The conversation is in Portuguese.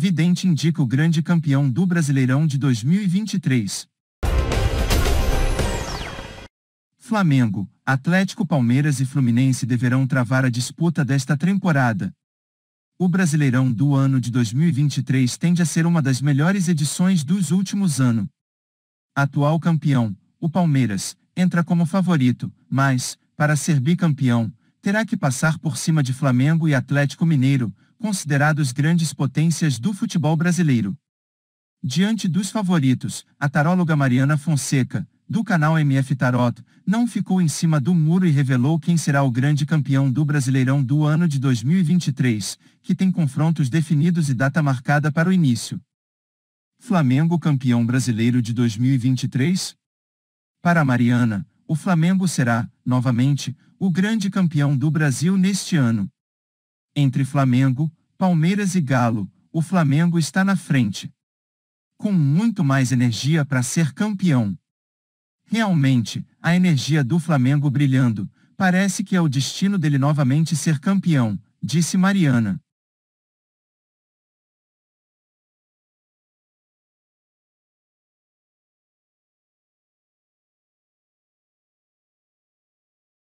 Vidente indica o grande campeão do Brasileirão de 2023. Flamengo, Atlético Palmeiras e Fluminense deverão travar a disputa desta temporada. O Brasileirão do ano de 2023 tende a ser uma das melhores edições dos últimos anos. Atual campeão, o Palmeiras, entra como favorito, mas, para ser bicampeão, terá que passar por cima de Flamengo e Atlético Mineiro, considerados grandes potências do futebol brasileiro. Diante dos favoritos, a taróloga Mariana Fonseca, do canal MF Tarot, não ficou em cima do muro e revelou quem será o grande campeão do Brasileirão do ano de 2023, que tem confrontos definidos e data marcada para o início. Flamengo campeão brasileiro de 2023? Para Mariana, o Flamengo será, novamente, o grande campeão do Brasil neste ano entre Flamengo, Palmeiras e Galo, o Flamengo está na frente. Com muito mais energia para ser campeão. Realmente, a energia do Flamengo brilhando, parece que é o destino dele novamente ser campeão, disse Mariana.